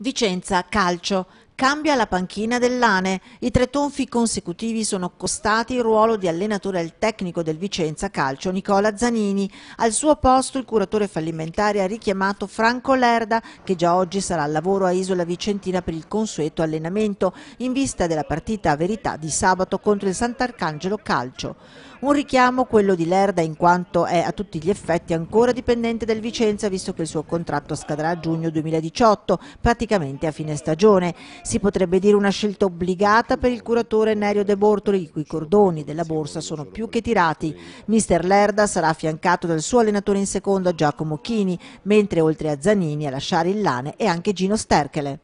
Vicenza Calcio Cambia la panchina dell'Ane. I tre tonfi consecutivi sono costati il ruolo di allenatore al tecnico del Vicenza Calcio Nicola Zanini. Al suo posto il curatore fallimentare ha richiamato Franco Lerda che già oggi sarà al lavoro a Isola Vicentina per il consueto allenamento in vista della partita a verità di sabato contro il Sant'Arcangelo Calcio. Un richiamo quello di Lerda in quanto è a tutti gli effetti ancora dipendente del Vicenza visto che il suo contratto scadrà a giugno 2018 praticamente a fine stagione. Si potrebbe dire una scelta obbligata per il curatore Nerio De Bortoli, i cui cordoni della borsa sono più che tirati. Mister Lerda sarà affiancato dal suo allenatore in seconda Giacomo Chini, mentre oltre a Zanini a lasciare il Lane è anche Gino Sterkele.